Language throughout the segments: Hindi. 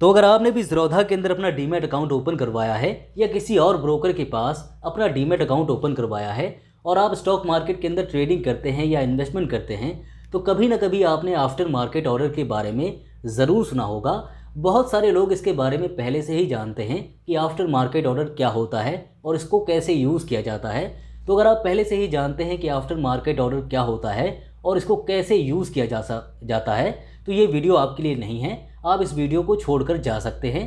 तो अगर आपने भी जरोधा के अंदर अपना डीमेट अकाउंट ओपन करवाया है या किसी और ब्रोकर के पास अपना डीमेट अकाउंट ओपन करवाया है और आप स्टॉक मार्केट के अंदर ट्रेडिंग करते हैं या इन्वेस्टमेंट करते हैं तो कभी ना कभी आपने आफ्टर मार्केट ऑर्डर के बारे में ज़रूर सुना होगा बहुत सारे लोग इसके बारे में पहले से ही जानते हैं कि आफ्टर मार्केट ऑर्डर क्या होता है और इसको कैसे यूज़ किया जाता है तो अगर आप पहले से ही जानते हैं कि आफ्टर मार्केट ऑर्डर क्या होता है और इसको कैसे यूज़ किया जा जाता है तो ये वीडियो आपके लिए नहीं है आप इस वीडियो को छोड़कर जा सकते हैं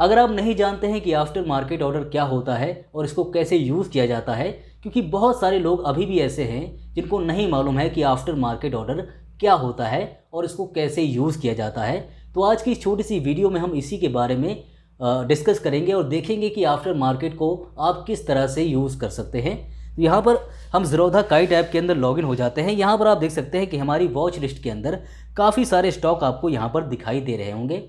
अगर आप नहीं जानते हैं कि आफ्टर मार्केट ऑर्डर क्या होता है और इसको कैसे यूज़ किया जाता है क्योंकि बहुत सारे लोग अभी भी ऐसे हैं जिनको नहीं मालूम है कि आफ्टर मार्केट ऑर्डर क्या होता है और इसको कैसे यूज़ किया जाता है तो आज की इस छोटी सी वीडियो में हम इसी के बारे में डिस्कस करेंगे और देखेंगे कि आफ्टर मार्केट को आप किस तरह से यूज़ कर सकते हैं तो यहाँ पर हम ज़रोधा काइट ऐप के अंदर लॉगिन हो जाते हैं यहाँ पर आप देख सकते हैं कि हमारी वॉच लिस्ट के अंदर काफ़ी सारे स्टॉक आपको यहाँ पर दिखाई दे रहे होंगे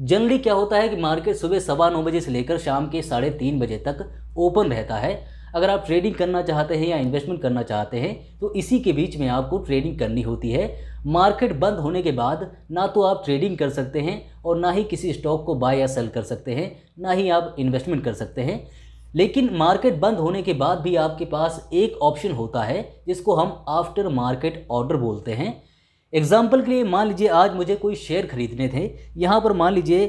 जनरली क्या होता है कि मार्केट सुबह सवा नौ बजे से लेकर शाम के साढ़े तीन बजे तक ओपन रहता है अगर आप ट्रेडिंग करना चाहते हैं या इन्वेस्टमेंट करना चाहते हैं तो इसी के बीच में आपको ट्रेडिंग करनी होती है मार्केट बंद होने के बाद ना तो आप ट्रेडिंग कर सकते हैं और ना ही किसी स्टॉक को बाय या सेल कर सकते हैं ना ही आप इन्वेस्टमेंट कर सकते हैं लेकिन मार्केट बंद होने के बाद भी आपके पास एक ऑप्शन होता है जिसको हम आफ्टर मार्केट ऑर्डर बोलते हैं एग्जाम्पल के लिए मान लीजिए आज मुझे कोई शेयर खरीदने थे यहाँ पर मान लीजिए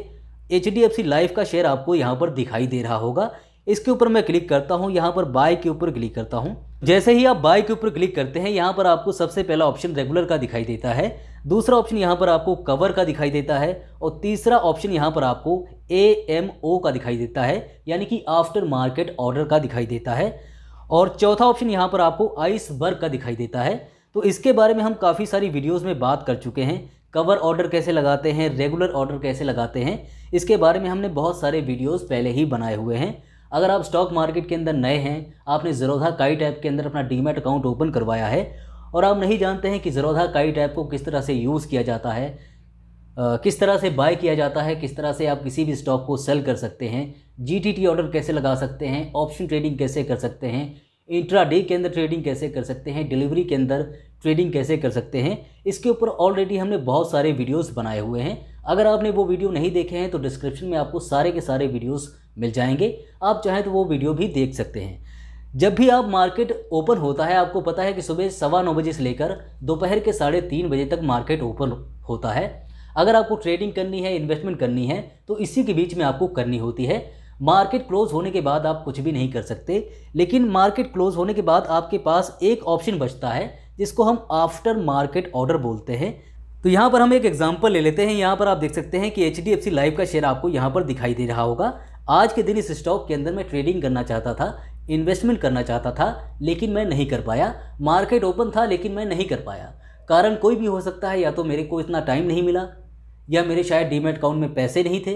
H D F C Life का शेयर आपको यहाँ पर दिखाई दे रहा होगा इसके ऊपर मैं क्लिक करता हूँ यहाँ पर बाय के ऊपर क्लिक करता हूँ जैसे ही आप बाय के ऊपर क्लिक करते हैं यहाँ पर आपको सबसे पहला ऑप्शन रेगुलर का दिखाई देता है दूसरा ऑप्शन यहाँ पर आपको कवर का दिखाई देता है और तीसरा ऑप्शन यहाँ पर आपको ए एम ओ का दिखाई देता है यानी कि आफ्टर मार्केट ऑर्डर का दिखाई देता है और चौथा ऑप्शन यहाँ पर आपको आइसबर्ग का दिखाई देता है तो इसके बारे में हम काफ़ी सारी वीडियोस में बात कर चुके हैं कवर ऑर्डर कैसे लगाते हैं रेगुलर ऑर्डर कैसे लगाते हैं इसके बारे में हमने बहुत सारे वीडियोस पहले ही बनाए हुए हैं अगर आप स्टॉक मार्केट के अंदर नए हैं आपने ज़रोधा काइट ऐप के अंदर अपना डीमेट अकाउंट ओपन करवाया है और आप नहीं जानते हैं कि ज़रोधा काइट ऐप को किस तरह से यूज़ किया जाता है किस तरह से बाय किया जाता है किस तरह से आप किसी भी स्टॉक को सेल कर सकते हैं जीटीटी ऑर्डर कैसे लगा सकते हैं ऑप्शन ट्रेडिंग कैसे कर सकते हैं इंट्रा डे के अंदर ट्रेडिंग कैसे कर सकते हैं डिलीवरी के अंदर ट्रेडिंग कैसे कर सकते हैं इसके ऊपर ऑलरेडी हमने बहुत सारे वीडियोस बनाए हुए हैं अगर आपने वो वीडियो नहीं देखे हैं तो डिस्क्रिप्शन में आपको सारे के सारे वीडियोस मिल जाएंगे आप चाहें तो वो वीडियो भी देख सकते हैं जब भी आप मार्केट ओपन होता है आपको पता है कि सुबह सवा नौ बजे से लेकर दोपहर के साढ़े तीन बजे तक मार्केट ओपन होता है अगर आपको ट्रेडिंग करनी है इन्वेस्टमेंट करनी है तो इसी के बीच में आपको करनी होती है मार्केट क्लोज होने के बाद आप कुछ भी नहीं कर सकते लेकिन मार्केट क्लोज होने के बाद आपके पास एक ऑप्शन बचता है जिसको हम आफ्टर मार्केट ऑर्डर बोलते हैं तो यहाँ पर हम एक एग्जाम्पल ले लेते हैं यहाँ पर आप देख सकते हैं कि H D F C Life का शेयर आपको यहाँ पर दिखाई दे रहा होगा आज के दिन इस स्टॉक के अंदर मैं ट्रेडिंग करना चाहता था इन्वेस्टमेंट करना चाहता था लेकिन मैं नहीं कर पाया मार्केट ओपन था लेकिन मैं नहीं कर पाया कारण कोई भी हो सकता है या तो मेरे को इतना टाइम नहीं मिला या मेरे शायद डीमेट अकाउंट में पैसे नहीं थे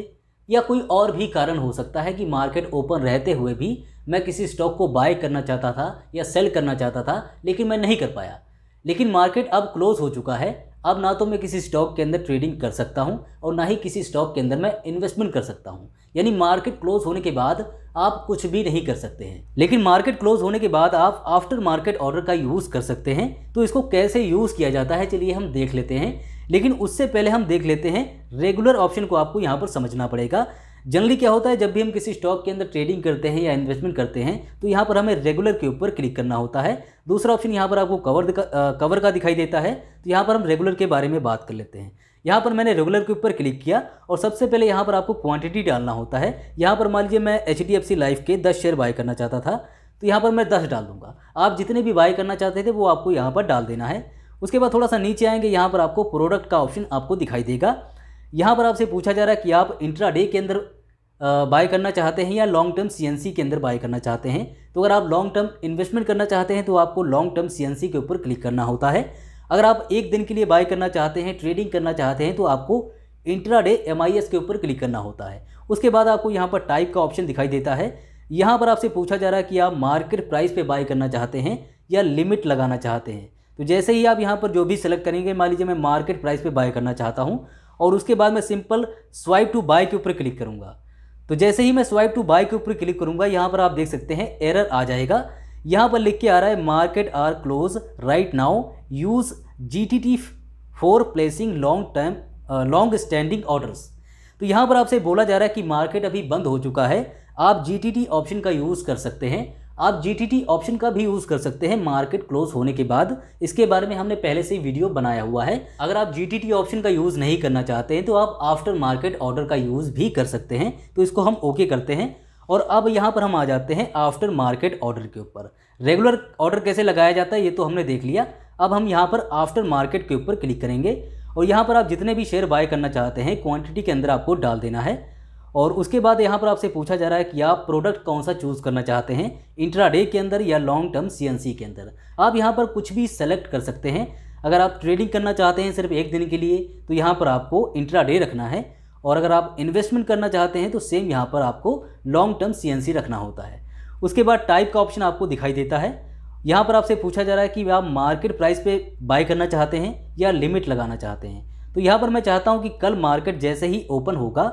या कोई और भी कारण हो सकता है कि मार्केट ओपन रहते हुए भी मैं किसी स्टॉक को बाय करना चाहता था या सेल करना चाहता था लेकिन मैं नहीं कर पाया लेकिन मार्केट अब क्लोज़ हो चुका है अब ना तो मैं किसी स्टॉक के अंदर ट्रेडिंग कर सकता हूं और ना ही किसी स्टॉक के अंदर मैं इन्वेस्टमेंट कर सकता हूं यानी मार्केट क्लोज होने के बाद आप कुछ भी नहीं कर सकते हैं लेकिन मार्केट क्लोज होने के बाद आप आफ्टर मार्केट ऑर्डर का यूज़ कर सकते हैं तो इसको कैसे यूज़ किया जाता है चलिए हम देख लेते हैं लेकिन उससे पहले हम देख लेते हैं रेगुलर ऑप्शन को आपको यहाँ पर समझना पड़ेगा जनरली क्या होता है जब भी हम किसी स्टॉक के अंदर ट्रेडिंग करते हैं या इन्वेस्टमेंट करते हैं तो यहाँ पर हमें रेगुलर के ऊपर क्लिक करना होता है दूसरा ऑप्शन यहाँ पर आपको कवर आ, कवर का दिखाई देता है तो यहाँ पर हम रेगुलर के बारे में बात कर लेते हैं यहाँ पर मैंने रेगुलर के ऊपर क्लिक किया और सबसे पहले यहाँ पर आपको क्वांटिटी डालना होता है यहाँ पर मान लीजिए मैं H D F C Life के दस शेयर बाय करना चाहता था तो यहाँ पर मैं दस डाल दूँगा आप जितने भी बाय करना चाहते थे वो आपको यहाँ पर डाल देना है उसके बाद थोड़ा सा नीचे आएंगे यहाँ पर आपको प्रोडक्ट का ऑप्शन आपको दिखाई देगा यहाँ पर आपसे पूछा जा रहा है कि आप इंट्रा डे के अंदर बाय करना चाहते हैं या लॉन्ग टर्म सी के अंदर बाय करना चाहते हैं तो अगर आप लॉन्ग टर्म इन्वेस्टमेंट करना चाहते हैं तो आपको लॉन्ग टर्म सी के ऊपर क्लिक करना होता है अगर आप एक दिन के लिए बाय करना चाहते हैं ट्रेडिंग करना चाहते हैं तो आपको इंट्रा एम के ऊपर क्लिक करना होता है उसके बाद आपको यहाँ पर टाइप का ऑप्शन दिखाई देता है यहाँ पर आपसे पूछा जा रहा है कि आप मार्केट प्राइस पर बाय करना चाहते हैं या लिमिट लगाना चाहते हैं तो जैसे ही आप यहाँ पर जो भी सिलेक्ट करेंगे मान लीजिए मैं मार्केट प्राइस पे बाय करना चाहता हूँ और उसके बाद मैं सिंपल स्वाइप टू बाय के ऊपर क्लिक करूँगा तो जैसे ही मैं स्वाइप टू बाय के ऊपर क्लिक करूँगा यहाँ पर आप देख सकते हैं एरर आ जाएगा यहाँ पर लिख के आ रहा है market are close right now use G T T for placing long term long standing orders तो यहाँ पर आपसे बोला जा रहा है कि मार्केट अभी बंद हो चुका है आप जी टी टी ऑप्शन का यूज़ कर सकते हैं आप जी ऑप्शन का भी यूज़ कर सकते हैं मार्केट क्लोज होने के बाद इसके बारे में हमने पहले से ही वीडियो बनाया हुआ है अगर आप जी ऑप्शन का यूज़ नहीं करना चाहते हैं तो आप आफ्टर मार्केट ऑर्डर का यूज़ भी कर सकते हैं तो इसको हम ओके करते हैं और अब यहाँ पर हम आ जाते हैं आफ्टर मार्केट ऑर्डर के ऊपर रेगुलर ऑर्डर कैसे लगाया जाता है ये तो हमने देख लिया अब हम यहाँ पर आफ्टर मार्केट के ऊपर क्लिक करेंगे और यहाँ पर आप जितने भी शेयर बाय करना चाहते हैं क्वांटिटी के अंदर आपको डाल देना है और उसके बाद यहाँ पर आपसे पूछा जा रहा है कि आप प्रोडक्ट कौन सा चूज़ करना चाहते हैं इंट्राडे के अंदर या लॉन्ग टर्म सी के अंदर आप यहाँ पर कुछ भी सेलेक्ट कर सकते हैं अगर आप ट्रेडिंग करना चाहते हैं सिर्फ एक दिन के लिए तो यहाँ पर आपको इंट्राडे रखना है और अगर आप इन्वेस्टमेंट करना चाहते हैं तो सेम यहाँ पर आपको लॉन्ग टर्म सी रखना होता है उसके बाद टाइप का ऑप्शन आपको दिखाई देता है यहाँ पर आपसे पूछा जा रहा है कि आप मार्केट प्राइस पे बाय करना चाहते हैं या लिमिट लगाना चाहते हैं तो यहाँ पर मैं चाहता हूँ कि कल मार्केट जैसे ही ओपन होगा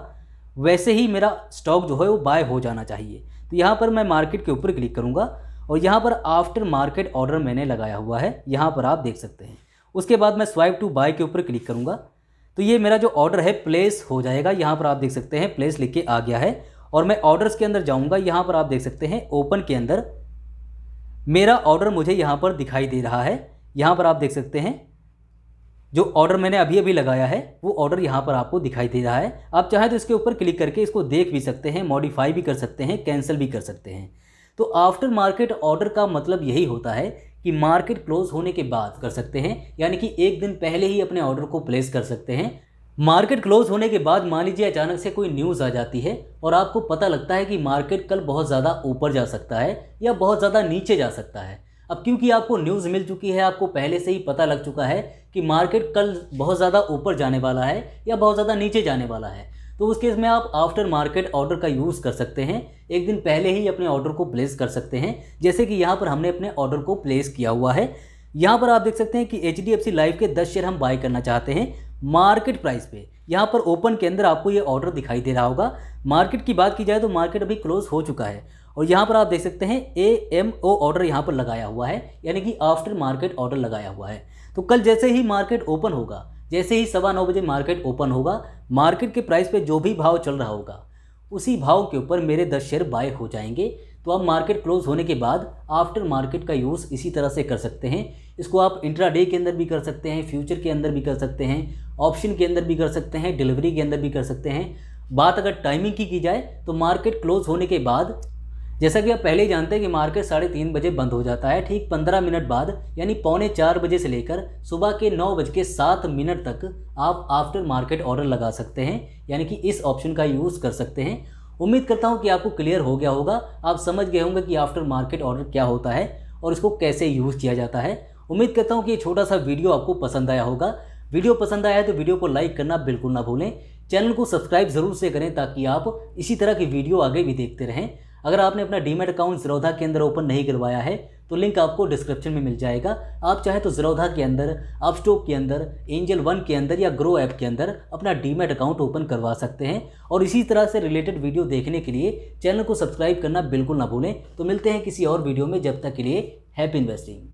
वैसे ही मेरा स्टॉक जो है वो बाय हो जाना चाहिए तो यहाँ पर मैं मार्केट के ऊपर क्लिक करूँगा और यहाँ पर आफ्टर मार्केट ऑर्डर मैंने लगाया हुआ है यहाँ पर आप देख सकते हैं उसके बाद मैं स्वाइप टू बाय के ऊपर क्लिक करूँगा तो ये मेरा जो ऑर्डर है प्लेस हो जाएगा यहाँ पर आप देख सकते हैं प्लेस लिख के आ गया है और मैं ऑर्डर्स के अंदर जाऊँगा यहाँ पर आप देख सकते हैं ओपन के अंदर मेरा ऑर्डर मुझे यहाँ पर दिखाई दे रहा है यहाँ पर आप देख सकते हैं जो ऑर्डर मैंने अभी अभी लगाया है वो ऑर्डर यहाँ पर आपको दिखाई दे रहा है आप चाहें तो इसके ऊपर क्लिक करके इसको देख भी सकते हैं मॉडिफाई भी कर सकते हैं कैंसिल भी कर सकते हैं तो आफ्टर मार्केट ऑर्डर का मतलब यही होता है कि मार्केट क्लोज होने के बाद कर सकते हैं यानी कि एक दिन पहले ही अपने ऑर्डर को प्लेस कर सकते हैं मार्केट क्लोज होने के बाद मान लीजिए अचानक से कोई न्यूज़ आ जाती है और आपको पता लगता है कि मार्केट कल बहुत ज़्यादा ऊपर जा सकता है या बहुत ज़्यादा नीचे जा सकता है अब क्योंकि आपको न्यूज़ मिल चुकी है आपको पहले से ही पता लग चुका है कि मार्केट कल बहुत ज़्यादा ऊपर जाने वाला है या बहुत ज़्यादा नीचे जाने वाला है तो उस केस में आप आफ्टर मार्केट ऑर्डर का यूज़ कर सकते हैं एक दिन पहले ही अपने ऑर्डर को प्लेस कर सकते हैं जैसे कि यहाँ पर हमने अपने ऑर्डर को प्लेस किया हुआ है यहाँ पर आप देख सकते हैं कि H D F C Life के दस शेयर हम बाय करना चाहते हैं मार्केट प्राइस पे यहाँ पर ओपन के अंदर आपको ये ऑर्डर दिखाई दे रहा होगा मार्केट की बात की जाए तो मार्केट अभी क्लोज हो चुका है और यहाँ पर आप देख सकते हैं ए एम ओ ऑर्डर यहाँ पर लगाया हुआ है यानी कि आफ्टर मार्केट ऑर्डर लगाया हुआ है तो कल जैसे ही मार्केट ओपन होगा जैसे ही सवा नौ बजे मार्केट ओपन होगा मार्केट के प्राइस पे जो भी भाव चल रहा होगा उसी भाव के ऊपर मेरे दस शेयर बाय हो जाएंगे तो आप मार्केट क्लोज होने के बाद आफ्टर मार्केट का यूज़ इसी तरह से कर सकते हैं इसको आप डे के अंदर भी कर सकते हैं फ्यूचर के अंदर भी कर सकते हैं ऑप्शन के अंदर भी कर सकते हैं डिलीवरी के अंदर भी कर सकते हैं बात अगर टाइमिंग की की जाए तो मार्केट क्लोज होने के बाद जैसा कि आप पहले ही जानते हैं कि मार्केट साढ़े तीन बजे बंद हो जाता है ठीक पंद्रह मिनट बाद यानी पौने चार बजे से लेकर सुबह के नौ बज के सात मिनट तक आप आफ्टर मार्केट ऑर्डर लगा सकते हैं यानी कि इस ऑप्शन का यूज़ कर सकते हैं उम्मीद करता हूँ कि आपको क्लियर हो गया होगा आप समझ गए होंगे कि आफ्टर मार्केट ऑर्डर क्या होता है और इसको कैसे यूज़ किया जाता है उम्मीद करता हूँ कि ये छोटा सा वीडियो आपको पसंद आया होगा वीडियो पसंद आया है तो वीडियो को लाइक करना बिल्कुल ना भूलें चैनल को सब्सक्राइब ज़रूर से करें ताकि आप इसी तरह की वीडियो आगे भी देखते रहें अगर आपने अपना डीमेट अकाउंट जरोधा के अंदर ओपन नहीं करवाया है तो लिंक आपको डिस्क्रिप्शन में मिल जाएगा आप चाहे तो जरोधा के अंदर अपस्टोक के अंदर एंजल वन के अंदर या ग्रो ऐप के अंदर अपना डीमेट अकाउंट ओपन करवा सकते हैं और इसी तरह से रिलेटेड वीडियो देखने के लिए चैनल को सब्सक्राइब करना बिल्कुल ना भूलें तो मिलते हैं किसी और वीडियो में जब तक के लिए हैप्पी इन्वेस्टिंग